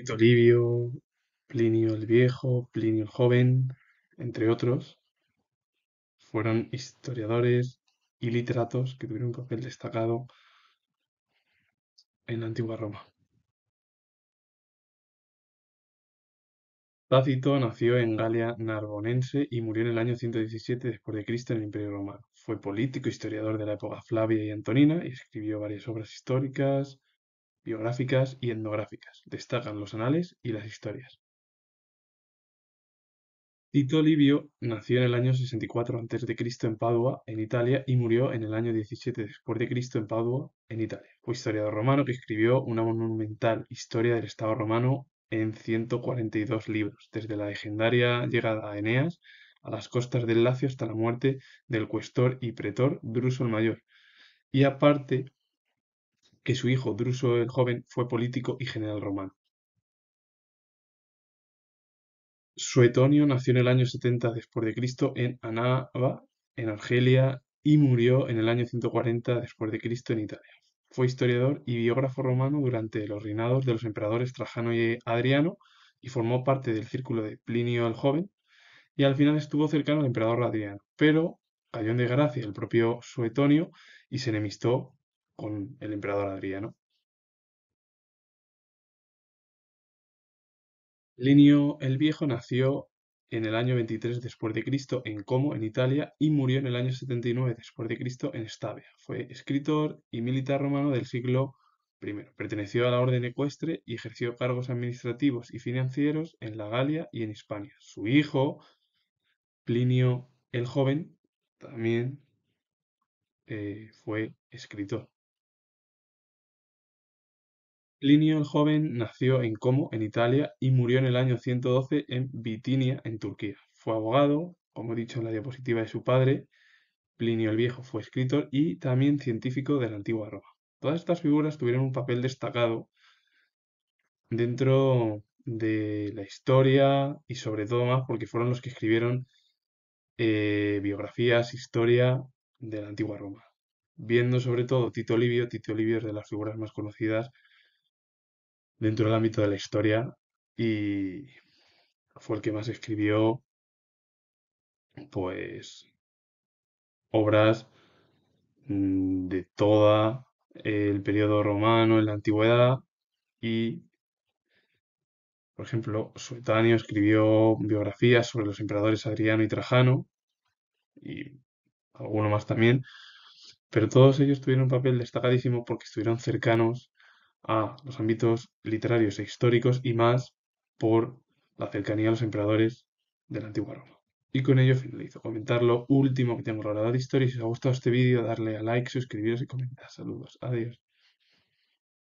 Tito Livio, Plinio el Viejo, Plinio el Joven, entre otros, fueron historiadores y literatos que tuvieron un papel destacado en la antigua Roma. Tácito nació en Galia Narbonense y murió en el año 117 d.C. en el Imperio Romano. Fue político, historiador de la época Flavia y Antonina y escribió varias obras históricas, biográficas y etnográficas, destacan los anales y las historias. Tito Livio nació en el año 64 a.C. en Padua, en Italia, y murió en el año 17 d.C. en Padua, en Italia. Fue historiador romano que escribió una monumental historia del Estado romano en 142 libros, desde la legendaria llegada a Eneas a las costas del Lacio hasta la muerte del cuestor y pretor Druso el Mayor. Y aparte que su hijo Druso el Joven fue político y general romano. Suetonio nació en el año 70 d.C. en Anaba, en Argelia, y murió en el año 140 d.C. en Italia. Fue historiador y biógrafo romano durante los reinados de los emperadores Trajano y Adriano y formó parte del círculo de Plinio el Joven y al final estuvo cercano al emperador Adriano, pero cayó en desgracia el propio Suetonio y se enemistó con el emperador Adriano. Plinio el Viejo nació en el año 23 después de Cristo en Como, en Italia, y murió en el año 79 después de Cristo en Estavia. Fue escritor y militar romano del siglo I. Perteneció a la orden ecuestre y ejerció cargos administrativos y financieros en la Galia y en Hispania. Su hijo, Plinio el Joven, también eh, fue escritor. Plinio el Joven nació en Como, en Italia, y murió en el año 112 en Bitinia, en Turquía. Fue abogado, como he dicho en la diapositiva de su padre, Plinio el Viejo fue escritor y también científico de la antigua Roma. Todas estas figuras tuvieron un papel destacado dentro de la historia y sobre todo más porque fueron los que escribieron eh, biografías, historia de la antigua Roma. Viendo sobre todo Tito Livio, Tito Livio es de las figuras más conocidas dentro del ámbito de la historia y fue el que más escribió pues obras mm, de toda el periodo romano en la antigüedad y por ejemplo Suetanio escribió biografías sobre los emperadores Adriano y Trajano y alguno más también pero todos ellos tuvieron un papel destacadísimo porque estuvieron cercanos a los ámbitos literarios e históricos y más por la cercanía a los emperadores de la antigua Roma. Y con ello finalizo. Comentar lo último que tengo ahora de historia. Si os ha gustado este vídeo, darle a like, suscribiros y comentar. Saludos. Adiós.